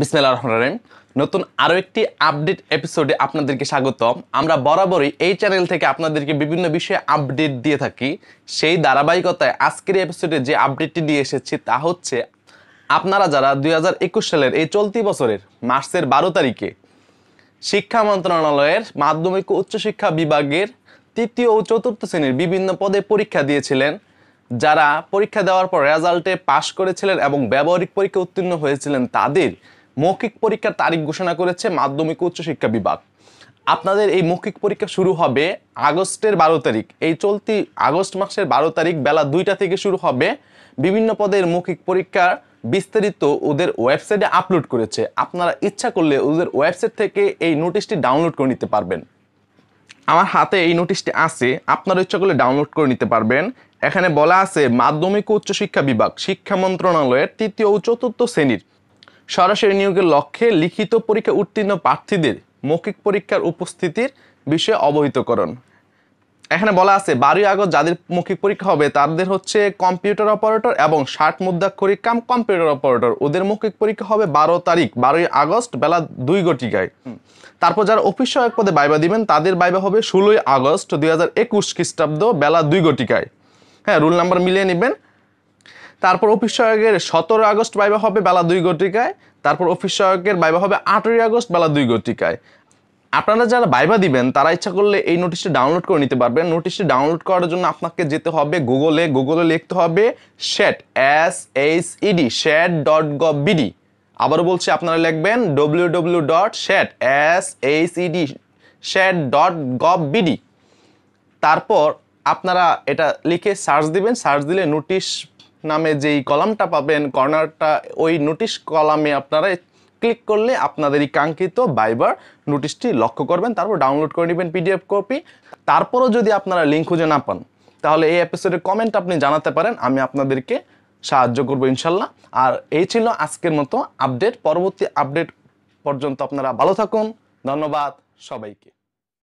বিসমিল্লা রহমান রহিম নতুন আরও একটি আপডেট এপিসোডে আপনাদেরকে স্বাগতম আমরা বরাবরই এই চ্যানেল থেকে আপনাদেরকে বিভিন্ন বিষয়ে আপডেট দিয়ে থাকি সেই ধারাবাহিকতায় আজকের এপিসোডে যে আপডেটটি নিয়ে এসেছি তা হচ্ছে আপনারা যারা দুই সালের এই চলতি বছরের মার্চের বারো তারিখে শিক্ষা মন্ত্রণালয়ের মাধ্যমিক ও উচ্চশিক্ষা বিভাগের তৃতীয় ও চতুর্থ শ্রেণীর বিভিন্ন পদে পরীক্ষা দিয়েছিলেন যারা পরীক্ষা দেওয়ার পর রেজাল্টে পাশ করেছিলেন এবং ব্যবহারিক পরীক্ষা উত্তীর্ণ হয়েছিলেন তাদের মৌখিক পরীক্ষার তারিখ ঘোষণা করেছে মাধ্যমিক উচ্চ শিক্ষা বিভাগ আপনাদের এই মৌখিক পরীক্ষা শুরু হবে আগস্টের বারো তারিখ এই চলতি আগস্ট মাসের বারো তারিখ বেলা দুইটা থেকে শুরু হবে বিভিন্ন পদের মৌখিক পরীক্ষার বিস্তারিত ওদের ওয়েবসাইটে আপলোড করেছে আপনারা ইচ্ছা করলে ওদের ওয়েবসাইট থেকে এই নোটিশটি ডাউনলোড করে নিতে পারবেন আমার হাতে এই নোটিশটি আছে আপনারা ইচ্ছা করলে ডাউনলোড করে নিতে পারবেন এখানে বলা আছে মাধ্যমিক উচ্চশিক্ষা বিভাগ শিক্ষা মন্ত্রণালয়ের তৃতীয় ও চতুর্থ শ্রেণীর সরাসরি নিয়োগের লক্ষ্যে লিখিত পরীক্ষা উত্তীর্ণ প্রার্থীদের মৌখিক পরীক্ষার উপস্থিতির বিষয়ে অবহিতকরণ এখানে বলা আছে বারোই আগস্ট যাদের মৌখিক পরীক্ষা হবে তাদের হচ্ছে কম্পিউটার অপারেটর এবং ষাট মুদ্রাক্ষরিক কাম কম্পিউটার অপারেটর ওদের মৌখিক পরীক্ষা হবে বারো তারিখ বারোই আগস্ট বেলা দুই ঘটিকায় তারপর যারা অফিস সহায়ক পদে বাইবা দিবেন তাদের বাইবা হবে ষোলোই আগস্ট দুই হাজার একুশ খ্রিস্টাব্দ বেলা দুই গটিকায় হ্যাঁ রুল নাম্বার মিলিয়ে নেবেন তারপর অফিস সহায়কের সতেরো আগস্ট বাইবা হবে বেলা দুই গতিকায় তারপর অফিস সহায়কের বাইবা হবে আটই আগস্ট বেলা দুই গতিকায় আপনারা যারা বাইবা দিবেন তারা ইচ্ছা করলে এই নোটিশটি ডাউনলোড করে নিতে পারবেন নোটিশটি ডাউনলোড করার জন্য আপনাকে যেতে হবে গুগলে গুগলে লিখতে হবে shed S H E D shed dot gov B D আবারও বলছি আপনারা লিখবেন W W dot shed S H E D shed dot gov B D তারপর আপনারা এটা লিখে সার্চ দিবেন সার্চ দিলে নোটিশ নামে যেই কলামটা পাবেন কর্নারটা ওই নোটিশ কলামে আপনারা ক্লিক করলে আপনাদেরই কাঙ্ক্ষিত বাইবার নোটিশটি লক্ষ্য করবেন তারপর ডাউনলোড করে নেবেন পিডিএফ কপি তারপরও যদি আপনারা লিঙ্ক খুঁজে না পান তাহলে এই এপিসোডের কমেন্ট আপনি জানাতে পারেন আমি আপনাদেরকে সাহায্য করবো ইনশাল্লাহ আর এই ছিল আজকের মতো আপডেট পরবর্তী আপডেট পর্যন্ত আপনারা ভালো থাকুন ধন্যবাদ সবাইকে